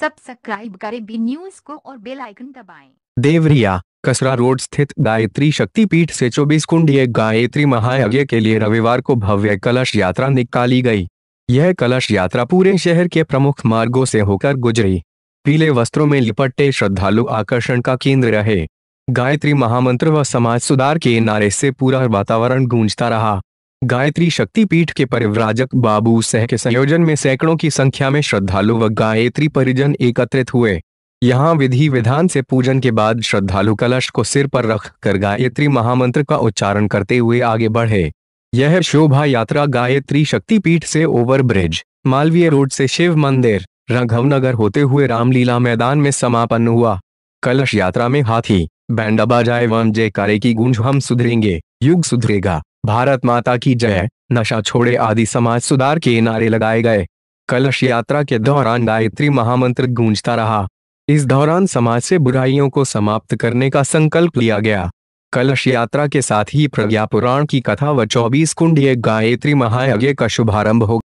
Subscribe करें B news को और बेल आइकन दबाएं। देवरिया कसरा रोड स्थित गायत्री शक्तिपीठ से चौबीस कुंडीय गायत्री महायज्ञ के लिए रविवार को भव्य कलश यात्रा निकाली गई यह कलश यात्रा पूरे शहर के प्रमुख मार्गों से होकर गुजरी पीले वस्त्रों में लिपटे श्रद्धालु आकर्षण का केंद्र रहे गायत्री महामंत्र व समाज सुधार के नारे से पूरा वातावरण गूंजता रहा गायत्री शक्तिपीठ के परिव्राजक बाबू सह के संयोजन में सैकड़ों की संख्या में श्रद्धालु व गायत्री परिजन एकत्रित हुए यहाँ विधि विधान से पूजन के बाद श्रद्धालु कलश को सिर पर रख कर गायत्री महामंत्र का उच्चारण करते हुए आगे बढ़े यह शोभा यात्रा गायत्री शक्तिपीठ से ओवर ब्रिज मालवीय रोड से शिव मंदिर रघवनगर होते हुए रामलीला मैदान में समापन हुआ कलश यात्रा में हाथी बैंड बाजाए एवं जयकारे की गूंज हम सुधरेंगे युग सुधरेगा भारत माता की जय नशा छोड़े आदि समाज सुधार के नारे लगाए गए कलश यात्रा के दौरान गायत्री महामंत्र गूंजता रहा इस दौरान समाज से बुराइयों को समाप्त करने का संकल्प लिया गया कलश यात्रा के साथ ही प्रज्ञा पुराण की कथा व चौबीस कुंडीय गायत्री महायज्ञ का शुभारंभ हो